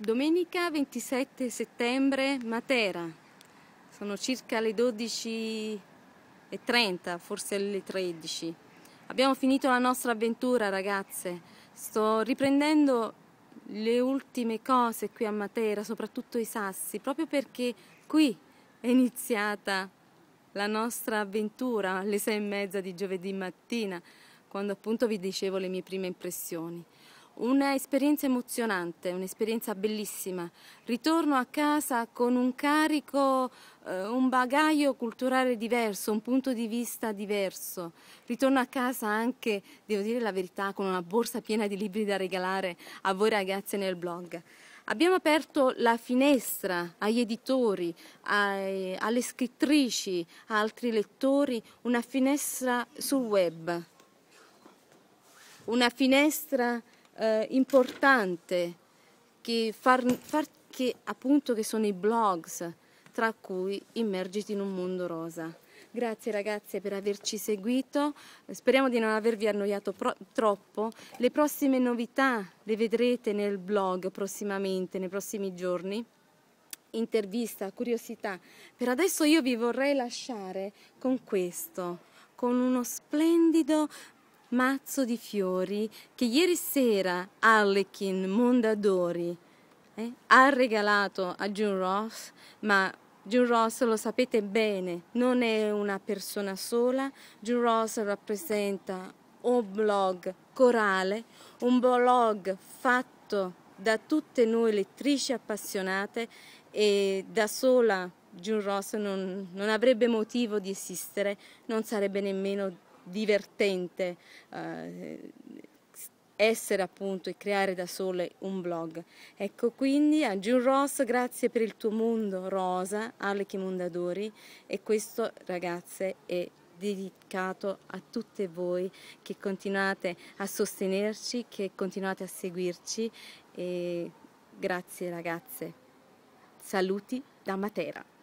Domenica 27 settembre, Matera. Sono circa le 12.30, forse le 13. Abbiamo finito la nostra avventura, ragazze. Sto riprendendo le ultime cose qui a Matera, soprattutto i sassi, proprio perché qui è iniziata la nostra avventura alle sei e mezza di giovedì mattina, quando appunto vi dicevo le mie prime impressioni. Un'esperienza emozionante, un'esperienza bellissima. Ritorno a casa con un carico, eh, un bagaglio culturale diverso, un punto di vista diverso. Ritorno a casa anche, devo dire la verità, con una borsa piena di libri da regalare a voi ragazze nel blog. Abbiamo aperto la finestra agli editori, ai, alle scrittrici, a altri lettori, una finestra sul web, una finestra eh, importante che, far, far, che, appunto, che sono i blogs, tra cui Immergiti in un mondo rosa. Grazie ragazze per averci seguito, speriamo di non avervi annoiato troppo. Le prossime novità le vedrete nel blog prossimamente, nei prossimi giorni. Intervista, curiosità. Per adesso io vi vorrei lasciare con questo, con uno splendido mazzo di fiori che ieri sera Arlequin Mondadori eh, ha regalato a June Ross, ma June Ross lo sapete bene, non è una persona sola, June Ross rappresenta un blog corale, un blog fatto da tutte noi lettrici appassionate e da sola June Ross non, non avrebbe motivo di esistere, non sarebbe nemmeno divertente eh, essere appunto e creare da sole un blog. Ecco quindi a June Ross grazie per il tuo mondo rosa, Alec Mondadori e questo ragazze è dedicato a tutte voi che continuate a sostenerci, che continuate a seguirci e grazie ragazze. Saluti da Matera.